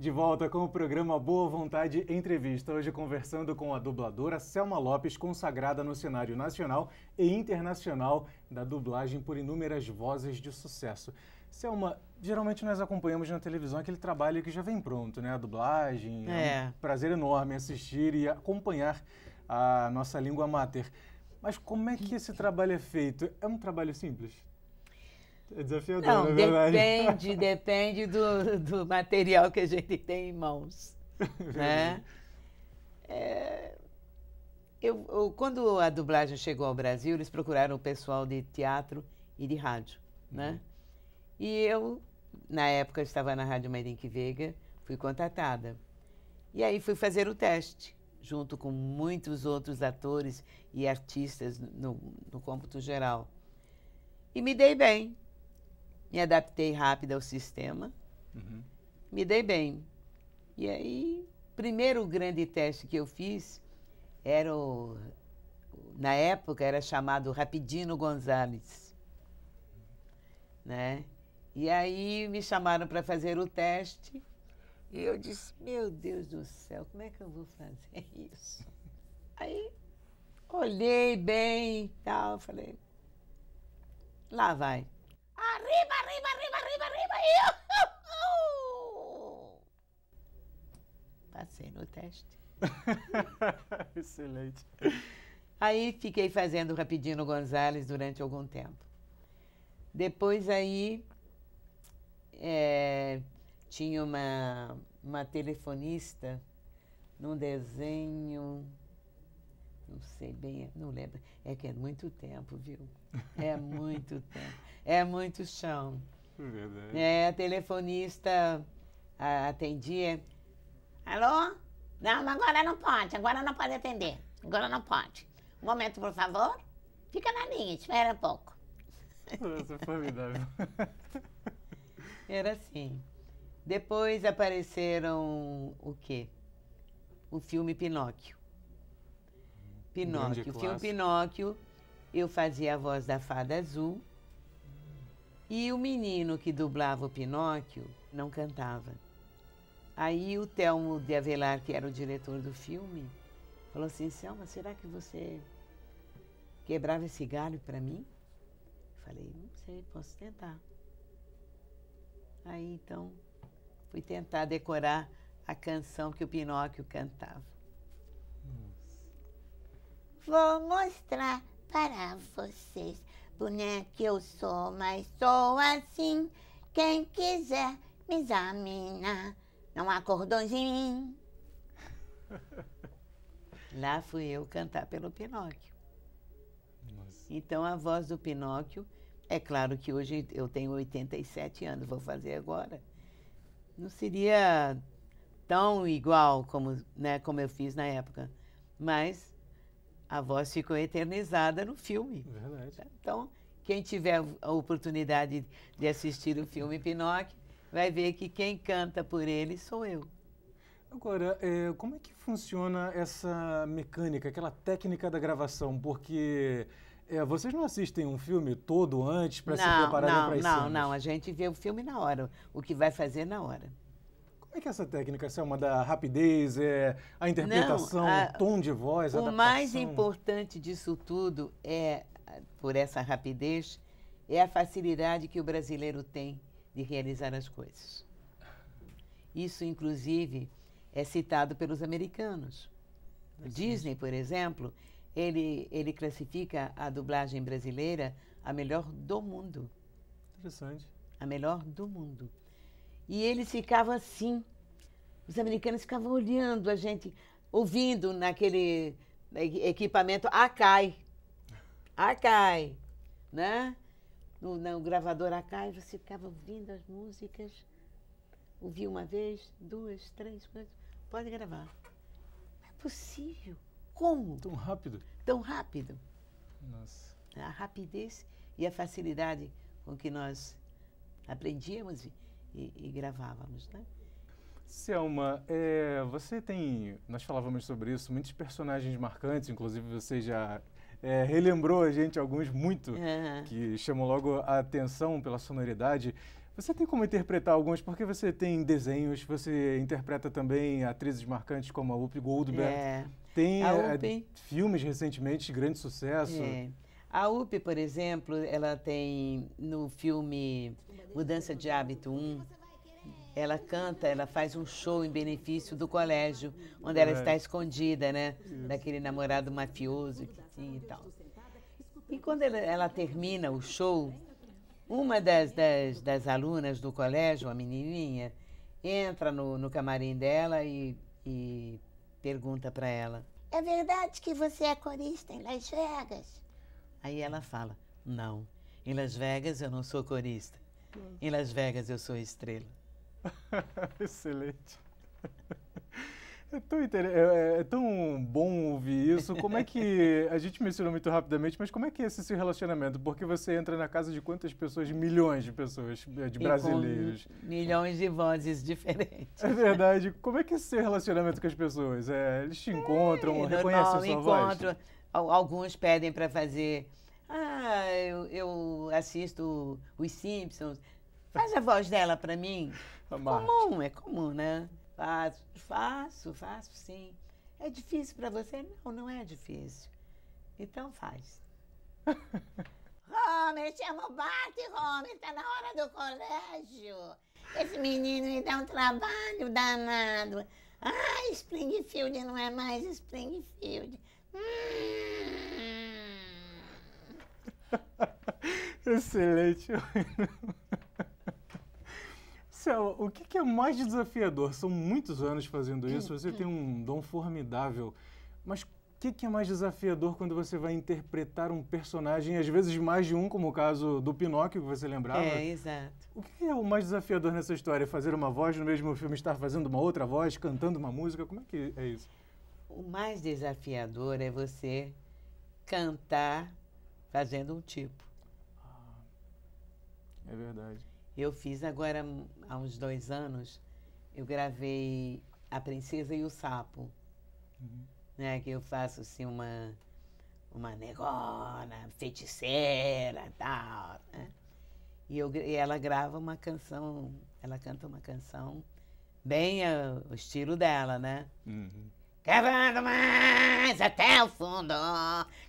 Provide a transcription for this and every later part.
De volta com o programa Boa Vontade Entrevista, hoje conversando com a dubladora Selma Lopes, consagrada no cenário nacional e internacional da dublagem por inúmeras vozes de sucesso. Selma, geralmente nós acompanhamos na televisão aquele trabalho que já vem pronto, né? A dublagem, é, é um prazer enorme assistir e acompanhar a nossa língua mater. Mas como é que esse trabalho é feito? É um trabalho simples? É desafiador, não, é depende, depende do, do material que a gente tem em mãos, né? É, eu, eu, quando a dublagem chegou ao Brasil, eles procuraram o pessoal de teatro e de rádio, né? Uhum. E eu, na época, estava na Rádio Meirinque Veiga, fui contratada. E aí fui fazer o teste, junto com muitos outros atores e artistas no, no cômputo geral. E me dei bem, me adaptei rápido ao sistema, uhum. me dei bem. E aí, primeiro grande teste que eu fiz era o, na época era chamado Rapidino Gonzalez, né? E aí me chamaram para fazer o teste e eu disse, meu Deus do céu, como é que eu vou fazer isso? Aí olhei bem e tal, falei, lá vai. Arriba! arriba, arriba, arriba, arriba. Eu... Passei no teste. Excelente. Aí fiquei fazendo rapidinho Gonzales durante algum tempo. Depois aí é, tinha uma, uma telefonista num desenho não sei bem, não lembro. É que é muito tempo, viu? É muito tempo. É muito chão. É verdade. É, a telefonista a, atendia. Alô? Não, agora não pode, agora não pode atender. Agora não pode. Um momento, por favor. Fica na linha, espera um pouco. Nossa, formidável. Era assim. Depois apareceram o quê? O filme Pinóquio. Pinóquio. Filme o Pinóquio, eu fazia a voz da fada azul. E o menino que dublava o Pinóquio não cantava. Aí o Telmo de Avelar, que era o diretor do filme, falou assim: Selma, será que você quebrava esse galho para mim? Eu falei: Não sei, posso tentar. Aí então fui tentar decorar a canção que o Pinóquio cantava. Vou mostrar para vocês. Boneca eu sou, mas sou assim. Quem quiser me examinar, não acordou em mim. Lá fui eu cantar pelo Pinóquio. Nossa. Então a voz do Pinóquio, é claro que hoje eu tenho 87 anos, vou fazer agora. Não seria tão igual como, né, como eu fiz na época, mas a voz ficou eternizada no filme. Verdade. Então, quem tiver a oportunidade de assistir o filme Pinóquio, vai ver que quem canta por ele sou eu. Agora, é, como é que funciona essa mecânica, aquela técnica da gravação? Porque é, vocês não assistem um filme todo antes para se prepararem para isso? Não, não, não. A gente vê o filme na hora, o que vai fazer na hora. Como é que é essa técnica? Essa é uma da rapidez, é a interpretação, Não, a, o tom de voz, O mais importante disso tudo é, por essa rapidez, é a facilidade que o brasileiro tem de realizar as coisas. Isso, inclusive, é citado pelos americanos. Assim. Disney, por exemplo, ele, ele classifica a dublagem brasileira a melhor do mundo. Interessante. A melhor do mundo. E eles ficavam assim. Os americanos ficavam olhando a gente, ouvindo naquele equipamento Akai. Akai, né? No, no gravador Akai, você ficava ouvindo as músicas. Ouvi uma vez, duas, três, quatro. Pode gravar. Não é possível. Como? Tão rápido. Tão rápido. Nossa. A rapidez e a facilidade com que nós aprendíamos e, e gravávamos, né? Selma, é, você tem, nós falávamos sobre isso, muitos personagens marcantes, inclusive você já é, relembrou a gente alguns muito, uhum. que chamam logo a atenção pela sonoridade. Você tem como interpretar alguns, porque você tem desenhos, você interpreta também atrizes marcantes como a Whoopi Goldberg. É. Tem a é, Whoopi... filmes recentemente de grande sucesso. É. A UP, por exemplo, ela tem no filme Mudança de Hábito 1, ela canta, ela faz um show em benefício do colégio, onde ela está é. escondida, né? Daquele namorado mafioso que tinha e tal. E quando ela, ela termina o show, uma das, das, das, alunas do colégio, uma menininha, entra no, no camarim dela e, e pergunta para ela: É verdade que você é corista em Las Vegas? Aí ela fala: Não, em Las Vegas eu não sou corista. Hum. Em Las Vegas eu sou estrela. Excelente. É tão, inter... É, é, é tão, bom ouvir isso. Como é que. A gente mencionou muito rapidamente, mas como é que é esse seu relacionamento? Porque você entra na casa de quantas pessoas? Milhões de pessoas, é, de brasileiros. milhões de vozes diferentes. É verdade. Como é que é esse seu relacionamento com as pessoas? É, eles te é, encontram, é, reconhecem normal, sua encontro. voz? alguns pedem para fazer. Ah, eu, eu assisto Os Simpsons. Faz a voz dela para mim. É comum, é comum, né? Faço, faço, faço sim. É difícil para você? Não, não é difícil. Então faz. Homer, chama o Bart, Homer, tá na hora do colégio. Esse menino me dá um trabalho danado. Ah, Springfield não é mais Springfield. Excelente. Céu, o que é mais desafiador? São muitos anos fazendo isso, você tem um dom formidável. Mas o que é mais desafiador quando você vai interpretar um personagem, às vezes mais de um, como o caso do Pinóquio, que você lembrava? É, exato. O que é o mais desafiador nessa história? Fazer uma voz no mesmo filme, estar fazendo uma outra voz, cantando uma música? Como é que é isso? O mais desafiador é você cantar fazendo um tipo. Ah, é verdade. Eu fiz agora, há uns dois anos, eu gravei A Princesa e o Sapo. Uhum. Né, que eu faço assim uma, uma negona, feiticeira tal. Né? E, eu, e ela grava uma canção, ela canta uma canção bem eh, o estilo dela, né? Uhum. Cavando mais até o fundo,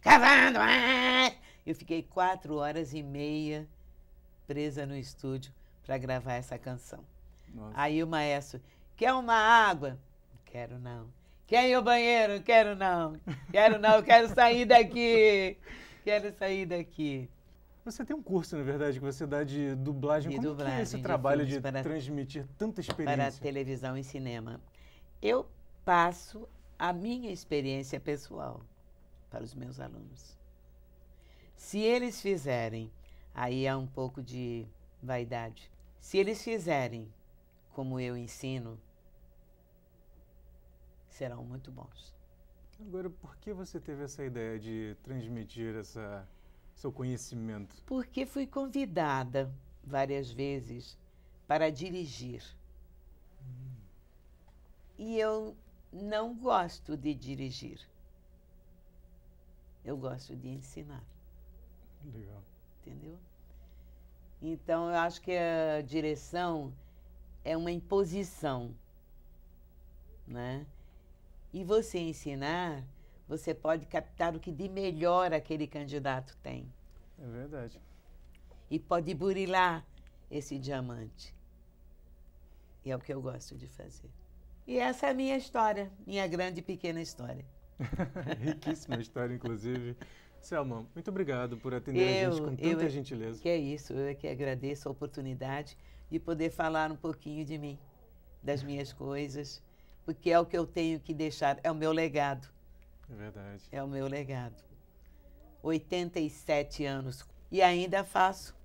cavando mais. Eu fiquei quatro horas e meia presa no estúdio para gravar essa canção. Nossa. Aí o maestro, quer uma água? Quero não. Quer ir ao banheiro? Quero não. Quero não, quero sair daqui. Quero sair daqui. Você tem um curso, na verdade, que você dá de dublagem. De Como dublagem, que é esse trabalho de, de transmitir tanta experiência? Para televisão e cinema. Eu passo a minha experiência pessoal para os meus alunos. Se eles fizerem, aí há é um pouco de vaidade. Se eles fizerem como eu ensino, serão muito bons. Agora, por que você teve essa ideia de transmitir essa, seu conhecimento? Porque fui convidada várias vezes para dirigir. Hum. E eu não gosto de dirigir. Eu gosto de ensinar. Legal. Entendeu? Então eu acho que a direção é uma imposição, né? E você ensinar, você pode captar o que de melhor aquele candidato tem. É verdade. E pode burilar esse diamante. E é o que eu gosto de fazer. E essa é a minha história, minha grande e pequena história. Riquíssima história, inclusive. Selma, muito obrigado por atender eu, a gente com tanta eu, é gentileza. Que é isso, eu é que agradeço a oportunidade de poder falar um pouquinho de mim, das minhas coisas, porque é o que eu tenho que deixar, é o meu legado. É verdade. É o meu legado. 87 anos e ainda faço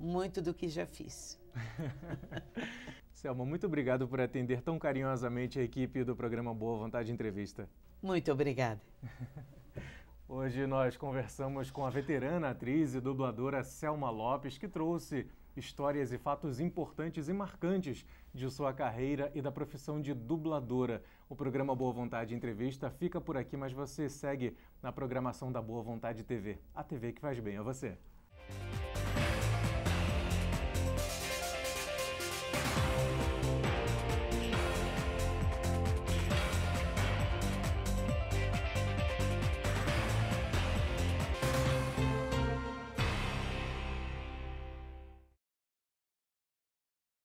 muito do que já fiz. Selma, muito obrigado por atender tão carinhosamente a equipe do programa Boa Vontade Entrevista. Muito obrigada. Hoje nós conversamos com a veterana atriz e dubladora Selma Lopes, que trouxe histórias e fatos importantes e marcantes de sua carreira e da profissão de dubladora. O programa Boa Vontade Entrevista fica por aqui, mas você segue na programação da Boa Vontade TV, a TV que faz bem a você.